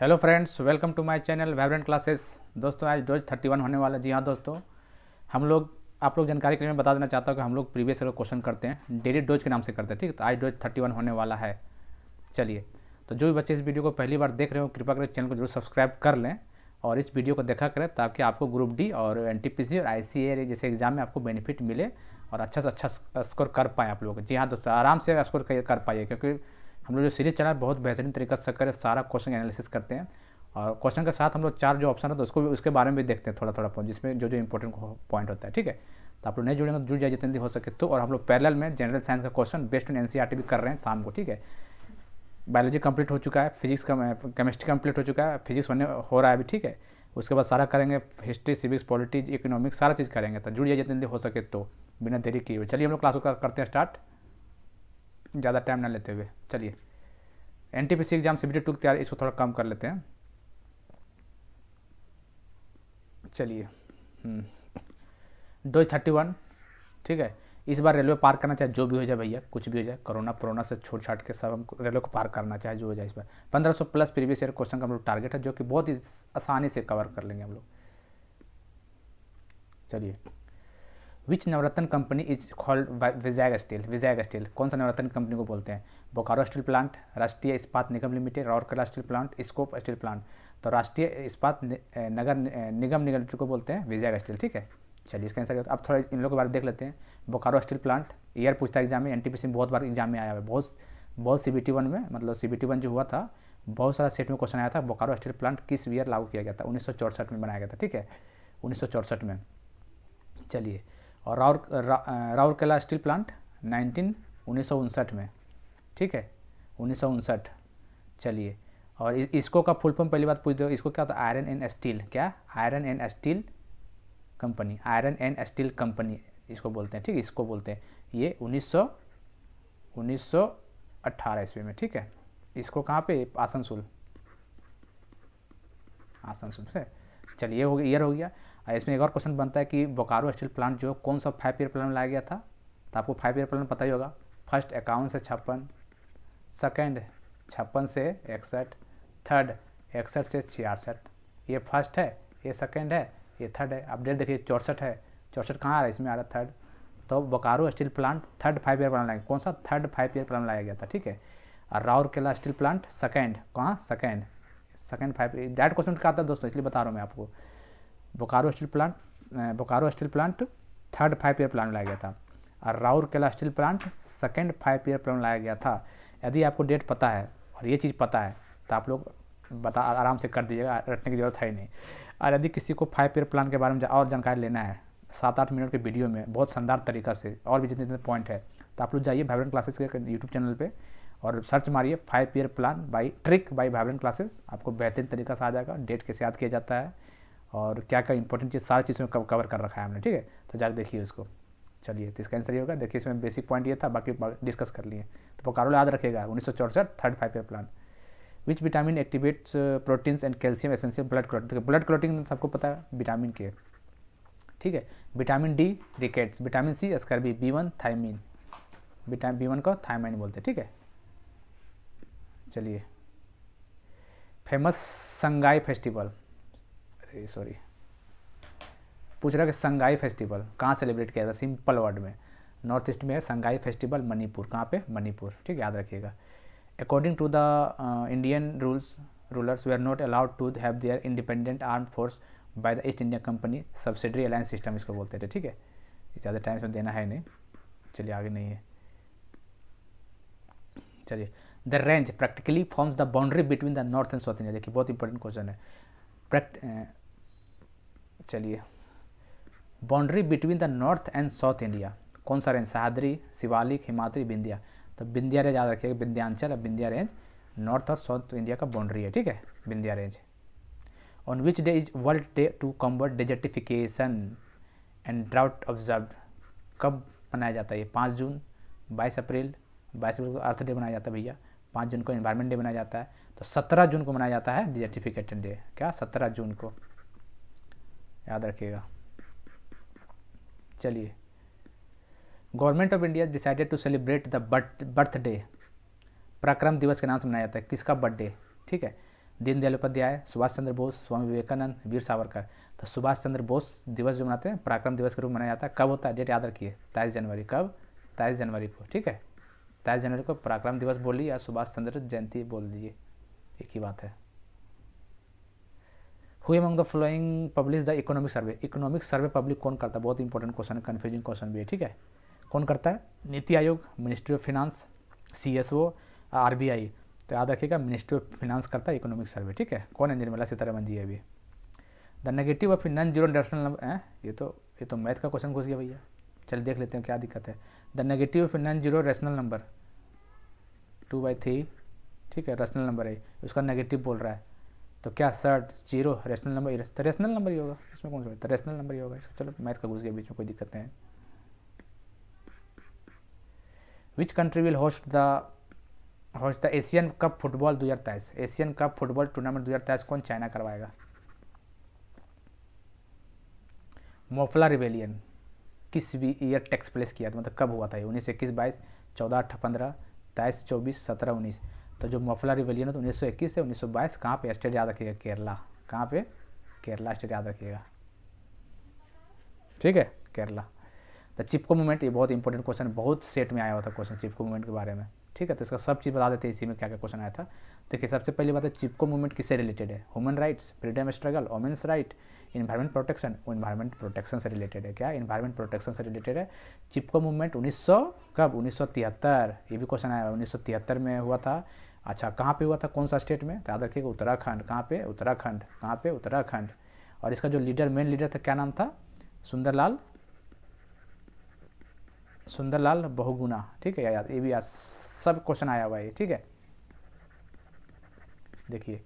Hello friends welcome to my channel Vibrant Classes दोस्तों आज dose 31 होने वाला जी हाँ दोस्तों हम लोग आप लोग जानकारी के लिए मैं बता देना चाहता हूँ कि हम लोग प्रीवियस ईयर क्वेश्चन करते हैं डेली डोज के नाम से करते हैं ठीक तो आज डोज 31 होने वाला है चलिए तो जो भी बच्चे इस वीडियो को पहली बार देख रहे हो कृपा करें चैनल को जरूर सब्सक्राइब कर लें और इस वीडियो को देखा करें ताकि आपको ग्रुप डी और एन और आई e जैसे एग्जाम में आपको बेनिफिट मिले और अच्छा से अच्छा स्कोर कर पाएँ आप लोग जी हाँ दोस्तों आराम से स्कोर कर पाइए क्योंकि हम लोग जो सीरीज चला है बहुत बेहतरीन तरीके से कर सारा क्वेश्चन एनालिसिस करते हैं और क्वेश्चन के साथ हम लोग चार जो ऑप्शन है तो उसको भी उसके बारे में भी देखते हैं थोड़ा थोड़ा पॉइंट जिसमें जो जो इंपॉर्टेंट पॉइंट होता है ठीक है तो आप लोग नहीं जुड़ेंगे तो जुड़ जाए जितनी हो सके तो और हम लोग पैरल में जनरल साइंस का क्वेश्चन बेस्ट ऑन एन भी कर रहे हैं शाम को ठीक है बायोलॉजी कंप्लीट हो चुका है फिजिक्स का केमिस्ट्री कंप्लीट हो चुका है फिजिक्स होने हो रहा है अभी ठीक है उसके बाद सारा करेंगे हिस्ट्री सिविक्स पॉलिटिक्स इकोनॉमिक्स सारा चीज़ करेंगे तो जुड़ जाए जितनी हो सके तो बिना देरी किए चलिए हम लोग क्लास करते हैं स्टार्ट ज़्यादा टाइम ना लेते हुए चलिए N T P C exam CBT B two तैयार इसको थोड़ा कम कर लेते हैं चलिए डोज थर्टी वन ठीक है इस बार रेलवे पार करना चाहे जो भी हो जाए भैया कुछ भी हो जाए कोरोना कोरोना से छोड़ छाट के सब हमको रेलवे को पार करना चाहे जो हो जाए इस बार पंद्रह सौ प्लस प्रीवियस ईयर क्वेश्चन का हम लोग टारगेट है जो कि बहुत ही आसानी से कवर कर लेंगे हम लोग चलिए which Navratna company is called Vizag steel Vizag steel कौन सा नवरत्न कंपनी को बोलते हैं Bokaro steel plant Rashtriya Ispat Nigam limited Rourkela steel plant स्कोप स्टील प्लांट तो राष्ट्रीय इस्पात नगर निगम निगम को बोलते हैं विजैग स्टील ठीक है चलिए इसका आंसर अब थोड़ा इन लोगों के बारे में देख लेते हैं बोकारो स्टील प्लांट ईयर पूछता है एग्जाम में एन में बहुत बार एग्जाम में आया हुआ है बहुत बहुत सी बी टी वन में मतलब सी बी टी वन जो हुआ था बहुत सारा सेट में क्वेश्चन आया था बोकारो स्टील प्लांट किस ईयर लागू किया गया था उन्नीस में बनाया गया था ठीक है उन्नीस में चलिए और राउर रा, राउरकेला स्टील प्लांट नाइनटीन उन्नीस में ठीक है उन्नीस चलिए और इसको का फुल फॉर्म पहली बात पूछ दो इसको क्या होता है आयरन एंड स्टील क्या iron and steel company iron and steel company इसको बोलते हैं ठीक है इसको बोलते हैं ये उन्नीस सौ ईस्वी में ठीक है इसको कहाँ पे आसनसोल आसनसोल से चलिए हो गया ईयर हो गया इसमें एक और क्वेश्चन बनता है कि बोकारो स्टील प्लांट जो कौन सा फाइव ईयर प्लान लाया गया था तो आपको फाइव ईयर प्लान पता ही होगा फर्स्ट इक्यावन से छप्पन सेकेंड छप्पन से इकसठ थर्ड इकसठ से छियासठ ये फर्स्ट है ये सेकेंड है ये थर्ड है अपडेट देखिए चौंसठ है चौंसठ कहाँ आ रहा है इसमें आ रहा है थर्ड तो Bokaro steel plant third five year plan लाया कौन सा थर्ड फाइव ईयर प्लान लाया गया था ठीक है और राउरकेला स्टील प्लांट सेकेंड कहाँ second second five direct question का आता है दोस्तों इसलिए बता रहा हूँ मैं आपको Bokaro steel plant Bokaro steel plant third five year plan लाया गया था और Rourkela steel plant second five year plan लाया गया था यदि आपको डेट पता है और ये चीज़ पता है तो आप लोग बता आराम से कर दीजिएगा रटने की जरूरत है ही नहीं और यदि किसी को फाइव ईयर प्लान के बारे में और जानकारी लेना है सात आठ मिनट के वीडियो में बहुत शानदार तरीका से और भी जितने जितने पॉइंट है तो आप लोग जाइए वाइब्रेंट क्लासेस के यूट्यूब चैनल पर और सर्च मारिए five year plan by trick by Vibrant Classes आपको बेहतरीन तरीका से आ जाएगा डेट कैसे याद किया जाता है और क्या क्या इंपॉर्टेंट चीज़ सारी चीज़ों में कवर कर रखा है हमने ठीक है तो जाकर देखिए उसको चलिए तो इसका आंसर ये होगा देखिए इसमें बेसिक पॉइंट ये था बाकी डिस्कस कर लिए तो पोकारो याद रखेगा उन्नीस सौ चौसठ third five year plan which vitamin activates proteins and calcium essential blood देखिए ब्लड क्लॉटिंग सबको पता है विटामिन के ठीक है vitamin D rickets vitamin C scurvy B one thiamine vitamin B one को थायमाइन बोलते हैं ठीक है चलिए फेमस संगाई फेस्टिवल अरे सॉरी पूछ रहा कि संगाई फेस्टिवल कहाँ सेलिब्रेट किया जाता है सिंपल वर्ड में नॉर्थ ईस्ट में है संगाई फेस्टिवल मणिपुर कहाँ पे मणिपुर ठीक याद रखिएगा according to the Indian rules rulers वे are not allowed to have their independent arm force by the East India Company subsidiary alliance system इसको बोलते थे ठीक है ज़्यादा टाइम इसमें देना है नहीं चलिए आगे नहीं है चलिए the range practically forms the boundary between the north and south India देखिए बहुत इंपॉर्टेंट क्वेश्चन है चलिए boundary between the north and south India कौन सा रेंज सहाद्री शिवालिक हिमाद्री बिंदिया तो बिंदिया रेंज याद रखिएगा बिंदियांचल और बिंदिया रेंज नॉर्थ और साउथ इंडिया का बाउंड्री है ठीक है Vindhya range on which day is world day to combat desertification and drought observe कब मनाया जाता है पाँच जून बाईस अप्रैल बाईस अप्रैल को अर्थ डे मनाया जाता है भैया पाँच जून को इन्वायरमेंट डे मनाया जाता है तो सत्रह जून को मनाया जाता है डिजर्टिफिकेशन डे क्या सत्रह जून को याद रखिएगा चलिए government of India decided to celebrate the birthday Parakram Diwas के नाम से मनाया जाता है किसका बर्थडे ठीक है दीनदयाल उपाध्याय सुभाष चंद्र बोस स्वामी विवेकानंद वीर सावरकर तो सुभाष चंद्र बोस दिवस जो मनाते हैं पराक्रम दिवस के रूप में मनाया जाता है कब होता है डेट याद रखिए तेईस जनवरी कब तेईस जनवरी को ठीक है तेईस जनवरी को पराक्रम दिवस बोलिए या सुभाष चंद्र जयंती बोल दीजिए एक ही बात है हुई among the following publish the economic survey economic survey public कौन करता है बहुत इंपॉर्टेंट क्वेश्चन है कन्फ्यूजिंग क्वेश्चन भी है ठीक है कौन करता है NITI Aayog ministry of finance C S O R B I तो याद रखिएगा मिनिस्ट्री ऑफ फिनांस करता है इकोनॉमिक सर्वे ठीक है कौन है निर्मला सीतारमन जी अभी the negative of non zero rational number है ये तो ये तो मैथ का क्वेश्चन घुस गया भैया चलिए देख लेते हैं क्या दिक्कत है the negative of non zero rational number two by three ठीक है रेशनल नंबर है उसका नेगेटिव बोल रहा है तो क्या सर्ट जीरो रेशनल नंबर तो रेशनल नंबर ही होगा इसमें कौन सा रेशनल नंबर तो ही होगा इसका चलो मतलब मैथ का घुस गया बीच में कोई दिक्कत नहीं which country will host the host the Asian cup football दो हज़ार तेईस एशियन कप फुटबॉल टूर्नामेंट दो हज़ार तेईस कौन चाइना करवाएगा मोफला रिवेलियन किस भी ईयर टैक्स प्लेस किया था मतलब कब हुआ था ये उन्नीस इक्कीस बाईस चौदह अठ पंद्रह तेईस चौबीस सत्रह उन्नीस तो जो मफला रिवेलियन है तो उन्नीस सौ इक्कीस से उन्नीस सौ बाईस कहाँ पर स्टेट याद रखिएगा केरला कहाँ पे केरला स्टेट याद रखिएगा ठीक है केरला द चिपको मूवमेंट ये बहुत इंपॉर्टेंट क्वेश्चन बहुत सेट में आया हुआ था क्वेश्चन चिपको मूवमेंट के बारे में ठीक है तो इसका सब चीज़ बता देते हैं इसी में क्या क्या क्वेश्चन आया था देखिए सबसे पहली बात है चिपको मूवमेंट किससे रिलेटेड है human rights freedom struggle women's right environment protection वो इन्वायरमेंट प्रोटेक्शन से रिलेटेड है क्या इन्वायरमेंट प्रोटेक्शन से रिलेटेड है चिपको मूवमेंट 1900 कब 1973 ये भी क्वेश्चन आया 1973 में हुआ था अच्छा कहाँ पे हुआ था कौन सा स्टेट में याद रखिएगा उत्तराखंड कहाँ पे उत्तराखंड कहाँ पे उत्तराखंड और इसका जो लीडर मेन लीडर था क्या नाम था सुंदरलाल सुंदरलाल बहुगुना ठीक है याद ये भी याद सब क्वेश्चन आया हुआ है ठीक है देखिए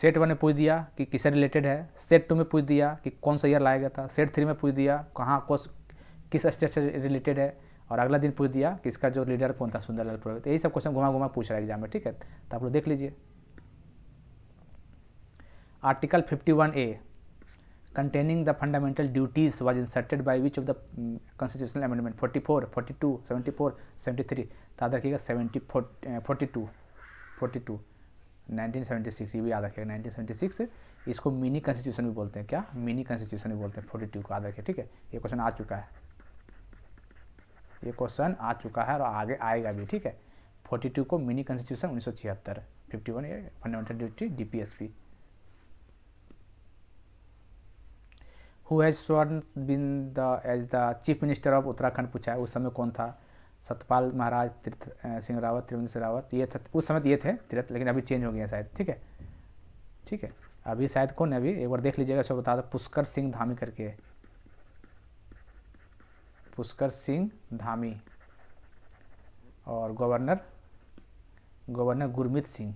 सेट वन में पूछ दिया कि किसे रिलेटेड है सेट टू में पूछ दिया कि कौन सा ईयर लाया गया था सेट थ्री में पूछ दिया कहाँ कौन किस स्टेट से रिलेटेड है और अगला दिन पूछ दिया कि इसका जो लीडर कौन था सुंदरलाल पुरोहित यही सब क्वेश्चन घुमा घुमा पूछ रहा है एग्जाम में ठीक है तो आप लोग देख लीजिए article one A containing the fundamental duties was inserted by which of the um, constitutional forty 44 42 74 seventy तो याद रखिएगा टू फोर्टी टू 1976 ये भी याद रखिएगा 1976 इसको मिनी कॉन्स्टिट्यूशन भी बोलते हैं क्या मिनी कॉन्स्टिट्यूशन भी बोलते हैं 42 को याद रखिए ठीक है ये क्वेश्चन आ चुका है ये क्वेश्चन आ चुका है और आगे आएगा भी ठीक है 42 को मिनी कॉन्स्टिट्यूशन उन्नीस सौ छिहत्तर fifty one fundamental duty D P S P who's been the as the chief minister of Uttarakhand पूछा है उस समय कौन था सतपाल महाराज तीर्थ सिंह रावत त्रिवेंद्र सिंह रावत ये उस समय तो ये थे तीर्थ लेकिन अभी चेंज हो गया शायद ठीक है ठीक है अभी शायद कौन है अभी एक बार देख लीजिएगा सब बता दो पुष्कर सिंह धामी करके पुष्कर सिंह धामी और गवर्नर गवर्नर गुरमीत सिंह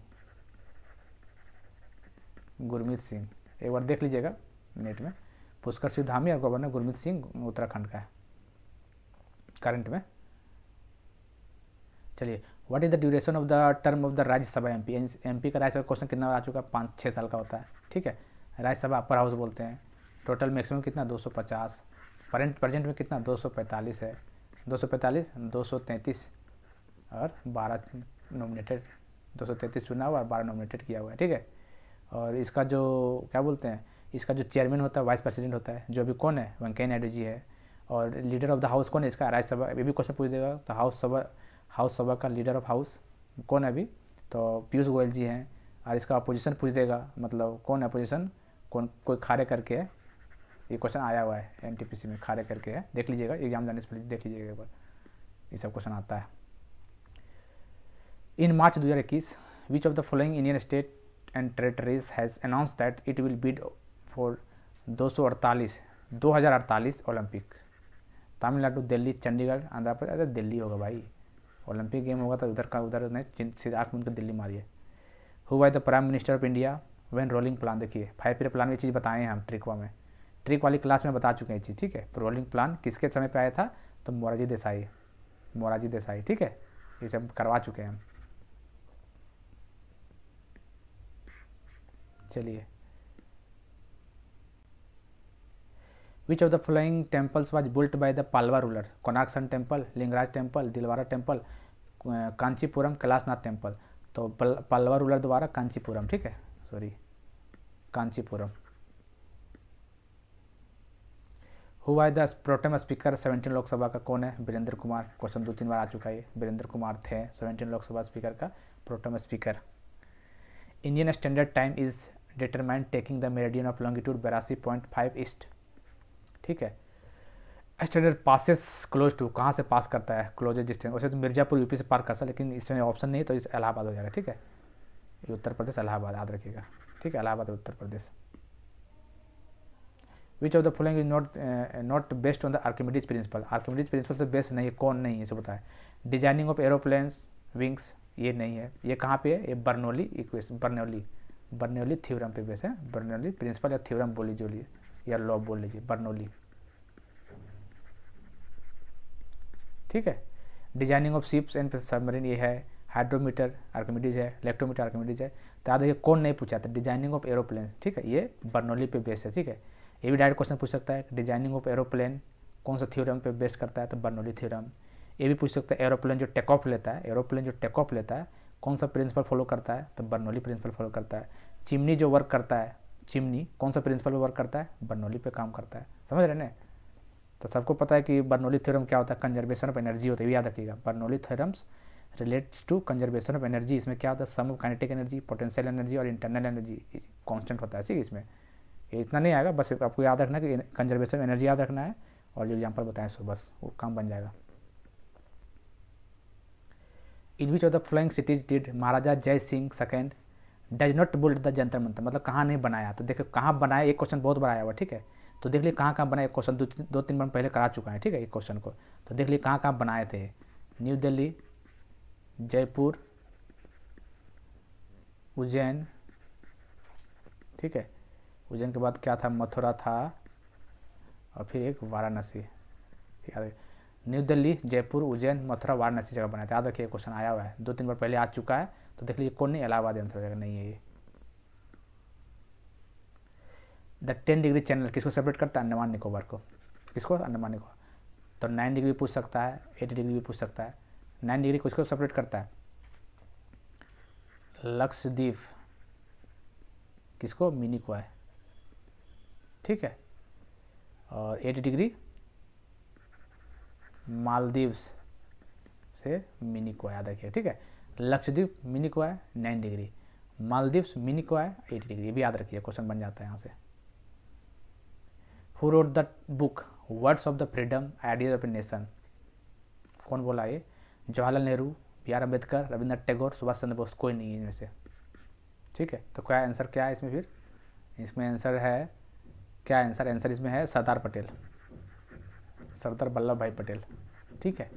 गुरमीत सिंह एक बार देख लीजिएगा नेट में पुष्कर सिंह धामी और गवर्नर गुरमीत सिंह उत्तराखंड का है करंट में चलिए what is the duration of the term of the Rajya Sabha M P M P का राज्यसभा क्वेश्चन कितना आ चुका है पाँच छः साल का होता है ठीक है राज्यसभा अपर हाउस बोलते हैं टोटल मैक्सिमम कितना 250 सौ प्रेजेंट में कितना 245 है 245 233 और 12 नॉमिनेटेड 233 चुना हुआ और बारह नॉमिनेटेड किया हुआ है ठीक है और इसका जो क्या बोलते हैं इसका जो चेयरमैन होता है वाइस प्रेसिडेंट होता है जो अभी कौन है वेंकैया नायडू जी है और लीडर ऑफ द हाउस कौन है इसका राज्यसभा ये भी क्वेश्चन पूछ देगा तो हाउस सभा हाउस सभा का लीडर ऑफ हाउस कौन है अभी तो पीयूष गोयल जी हैं और इसका अपोजिशन पूछ देगा मतलब कौन है अपोजिशन कौन कोई खारे करके है ये क्वेश्चन आया हुआ है एन में खारे करके है देख लीजिएगा एग्जाम जाने से देख लीजिएगा एक बार ये सब क्वेश्चन आता है in March 2021 which of the following Indian state and territories has announce that it will bid for 248 सौ ओलंपिक तमिलनाडु दिल्ली चंडीगढ़ आंध्र प्रदेश अरे दिल्ली होगा भाई ओलंपिक गेम होगा तो उधर का उधर उसने सीधा आँख उनके दिल्ली मारी है who by the prime minister of India when rolling plan देखिए फाइव ईयर प्लान की चीज़ बताए हैं हम ट्रिकवा में ट्रिक वाली क्लास में बता चुके हैं चीज़ ठीक है तो रोलिंग प्लान किसके समय पर आया था तो मोराजी देसाई मोराजी देसाई ठीक है ये सब करवा चुके हैं हम चलिए Which of the following temples was built by the Pallava ruler? Konak Sun temple, Lingaraj temple, Dilwara temple, uh, Kanchipuram, Kailashnath temple. तो पालवा रूलर द्वारा कांचीपुरम ठीक है सॉरी कांचीपुरम हुआ द प्रोटेम स्पीकर 17 लोकसभा का कौन है वीरेंद्र कुमार क्वेश्चन दो तीन बार आ चुका है वीरेंद्र कुमार थे 17 लोकसभा स्पीकर का pro tem speaker Indian standard time is determined taking the meridian of longitude बयासी पॉइंट फाइव ईस्ट ठीक है स्टैंडर्ड पासेस क्लोज टू कहाँ से पास करता है क्लोजेस्ट डिस्टेंस वैसे तो मिर्जापुर यूपी से पार कर है लेकिन इसमें ऑप्शन नहीं तो इस इलाहाबाद हो जाएगा ठीक है ये उत्तर प्रदेश इलाहाबाद याद रखिएगा ठीक है Allahabad Uttar Pradesh which of the following is not not based on the Archimedes principle Archimedes principle से बेस्ट नहीं कौन नहीं है इसे बताए डिजाइनिंग ऑफ एरोप्लेन्स विंग्स ये नहीं है ये कहाँ पे है ये Bernoulli equation Bernoulli Bernoulli theorem पे बेस है बर्नौली प्रिंसिपल या थ्योरम बोली जो लिए या लॉब बोल लीजिए बर्नोली ठीक है designing of ships and submarine ये है हाइड्रोमीटर आर्कोमेडीज है इलेक्ट्रोमीटर आर्कोमेडीज है तो आप देखिए कौन नहीं पूछा था डिजाइनिंग ऑफ एरोप्लेन ठीक है ये बर्नौली पे बेस्ट है ठीक है ये भी डायरेक्ट क्वेश्चन पूछ सकता है डिजाइनिंग ऑफ एरोप्लेन कौन सा थ्योरम पे बेस्ट करता है तो बर्नौली थ्योरम ये भी पूछ सकता है एरोप्लेन जो टेक ऑफ लेता है एरोप्लेन जो टेक ऑफ लेता है कौन सा प्रिंसिपल फॉलो करता है तो बर्नौली प्रिंसिपल फॉलो करता है चिमनी जो वर्क करता है चिमनी कौन सा प्रिंसिपल पर वर्क करता है बर्नौली पे काम करता है समझ रहे ना तो सबको पता है कि बर्नौली थ्योरम क्या होता है कंजर्वेशन ऑफ एनर्जी होती है याद रखिएगा Bernoulli theorems relates to conservation of energy इसमें क्या होता है sum of kinetic energy potential energy और इंटरनल एनर्जी कॉन्स्टेंट होता है ठीक है इसमें ये इतना नहीं आएगा बस आपको याद रखना कि कंजर्वेशन एनर्जी याद रखना है और जो एग्जाम्पल बताएं सो बस वो काम बन जाएगा in which of the following cities did Maharaja Jai Singh second does not build the Jantar Mantar मतलब कहाँ नहीं बनाया तो देखिए कहाँ बनाया एक क्वेश्चन बहुत बड़ा आया हुआ ठीक है तो देख लिए कहाँ कहाँ बनाया क्वेश्चन दो, तीन बार पहले करा चुका है ठीक है एक क्वेश्चन को तो देख लिए कहाँ कहाँ बनाए थे न्यू दिल्ली जयपुर उज्जैन ठीक है उज्जैन के बाद क्या था मथुरा था और फिर एक वाराणसी याद है न्यू दिल्ली जयपुर उज्जैन मथुरा वाराणसी जगह बनाया था याद रखिए क्वेश्चन आया हुआ है दो तीन बार पहले आ चुका है तो देख लीजिए कौन नहीं इलाहाबाद आंसर हो जाएगा नहीं है ये द टेन डिग्री चैनल किसको सेपरेट करता है अंडमान निकोबार को किसको अंडमान निकोबार तो नाइन डिग्री पूछ सकता है एट डिग्री भी पूछ सकता है नाइन डिग्री किसको सेपरेट करता है लक्षद्वीप किसको मिनी को है ठीक है और एट डिग्री मालदीव्स से मिनी को याद रखिए ठीक है लक्षद्वीप मिनी को है नाइन डिग्री मालदीव्स मिनी को है एट डिग्री भी याद रखिए क्वेश्चन बन जाता है यहाँ से who wrote the book words of the freedom ideas of a nation कौन बोला ये जवाहरलाल नेहरू बी आर अम्बेडकर रविन्द्रनाथ टैगोर सुभाष चंद्र बोस कोई नहीं है इनमें से ठीक है तो क्या आंसर क्या है इसमें फिर इसमें आंसर है क्या आंसर आंसर इसमें है सरदार पटेल सरदार वल्लभ भाई पटेल ठीक है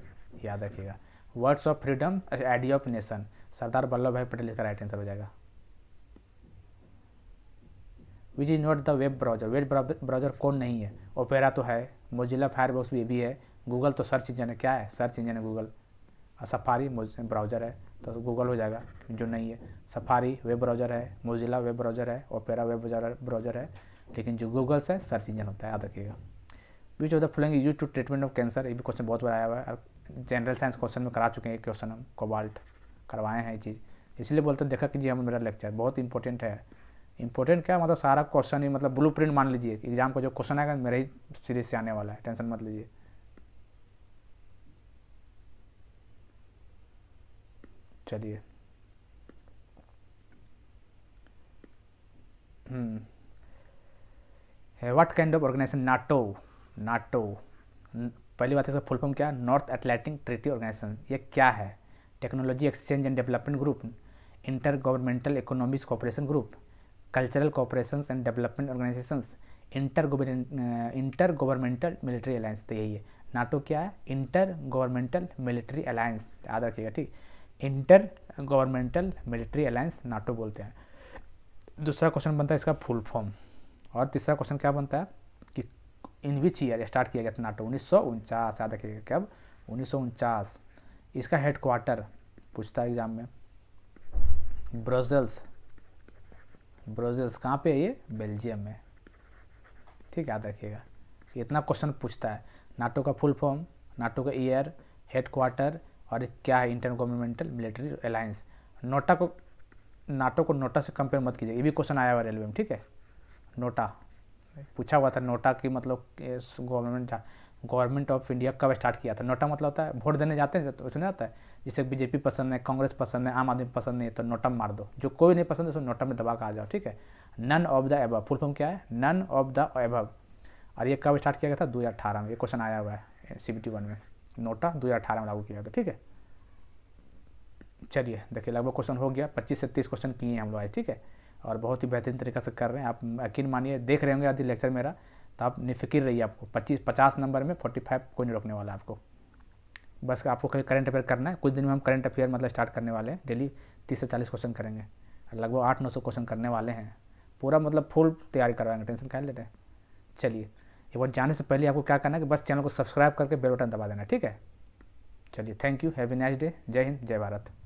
याद रखिएगा words of freedom idea of nation Sardar Vallabhbhai Patel इसका राइट आंसर हो जाएगा which is not the web browser web browser कौन नहीं है ओपेरा तो है मोजिला फायरबॉक्स भी भी है गूगल तो सर्च इंजन है क्या है सर्च इंजन है गूगल सफारी ब्राउजर है तो गूगल हो जाएगा जो नहीं है सफारी वेब ब्राउजर है मोजिला वेब ब्राउजर है ओपेरा वेब ब्राउजर है लेकिन जो गूगल से सर्च इंजन होता है याद रखिएगा which of the following use to treatment of cancer ये भी क्वेश्चन बहुत बार आया हुआ है जनरल साइंस क्वेश्चन में करा चुके हैं क्वेश्चन हम कोबाल्ट करवाए हैं ये चीज़ इसलिए बोलते हैं देखा कीजिए हम मेरा लेक्चर बहुत इंपॉर्टेंट है इंपॉर्टेंट क्या मतलब सारा क्वेश्चन ही मतलब ब्लू मान लीजिए एग्जाम का जो क्वेश्चन आएगा मेरे ही सीरीज से आने वाला है टेंशन मत लीजिए चलिए hmm what kind of organization NATO NATO पहली बात इसका फुल फॉर्म क्या नॉर्थ एटलैटिक ट्रीटी ऑर्गेनाइजेशन ये क्या है technology exchange and development group inter governmental economics cooperation group cultural cooperation and development organization inter inter governmental military alliance तो यही है नाटो क्या है इंटर गवर्नमेंटल मिलिट्री अलायंस याद रखिएगा ठीक inter governmental military alliance NATO बोलते हैं दूसरा क्वेश्चन बनता है इसका फुल फॉर्म और तीसरा क्वेश्चन क्या बनता है इन विच ईयर स्टार्ट किया गया था नाटो उन्नीस सौ उनचास याद रखिएगा कब उन्नीस सौ उनचास इसका हेडक्वार्टर पूछता है एग्जाम में ब्रजल्स ब्रजल्स कहाँ पे है ये बेल्जियम में ठीक याद रखिएगा इतना क्वेश्चन पूछता है नाटो का फुल फॉर्म नाटो का ईयर हेडक्वार्टर और क्या है inter governmental military alliance NOTA को नाटो को नोटा से कंपेयर मत कीजिए ये भी क्वेश्चन आया हुआ रेलवे में ठीक है नोटा पूछा हुआ था नोटा की मतलब गवर्नमेंट गवर्नमेंट ऑफ इंडिया कब स्टार्ट किया था नोटा मतलब होता है वोट देने जाते हैं तो उसमें आता है जिसे बीजेपी पसंद है कांग्रेस पसंद है आम आदमी पसंद नहीं है तो नोटा मार दो जो कोई नहीं पसंद है उसको नोटा में दबा कर आ जाओ ठीक है none of the above full form क्या है नन ऑफ द एबव और ये कब स्टार्ट किया गया था दो हज़ार अठारह में ये क्वेश्चन आया हुआ है सी बी टी वन में नोटा दो हज़ार अठारह में लागू किया गया ठीक है चलिए देखिए लगभग क्वेश्चन हो गया पच्चीस से तीस क्वेश्चन किए हैं हम लोग आए ठीक है और बहुत ही बेहतरीन तरीके से कर रहे हैं आप यकीन मानिए देख रहे होंगे यदि लेक्चर मेरा तो आप निफिक्र रहिए आपको पच्चीस पचास नंबर में फोर्टी फाइव कोई नहीं रोकने वाला आपको बस आपको कहीं करंट अफेयर करना है कुछ दिन में हम करंट अफेयर मतलब स्टार्ट करने वाले हैं डेली तीस से चालीस क्वेश्चन करेंगे लगभग आठ नौ सौ क्वेश्चन करने वाले हैं पूरा मतलब फुल तैयारी करवाएंगे टेंशन ले लेते हैं चलिए एक बार जाने से पहले आपको क्या करना है कि बस चैनल को सब्सक्राइब करके बेल बटन दबा देना ठीक है चलिए thank you have a nice day जय हिंद जय भारत